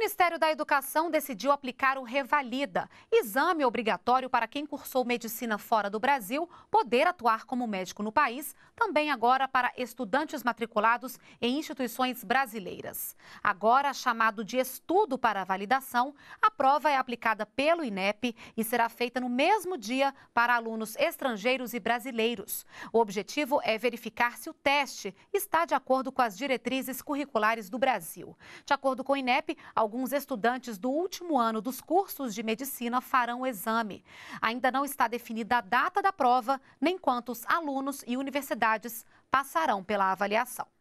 Ministério da Educação decidiu aplicar o Revalida, exame obrigatório para quem cursou medicina fora do Brasil poder atuar como médico no país, também agora para estudantes matriculados em instituições brasileiras. Agora chamado de estudo para validação, a prova é aplicada pelo INEP e será feita no mesmo dia para alunos estrangeiros e brasileiros. O objetivo é verificar se o teste está de acordo com as diretrizes curriculares do Brasil. De acordo com o INEP, alguns estudantes do último ano dos cursos de medicina farão o exame. Ainda não está definida a data da prova, nem quantos alunos e universidades passarão pela avaliação.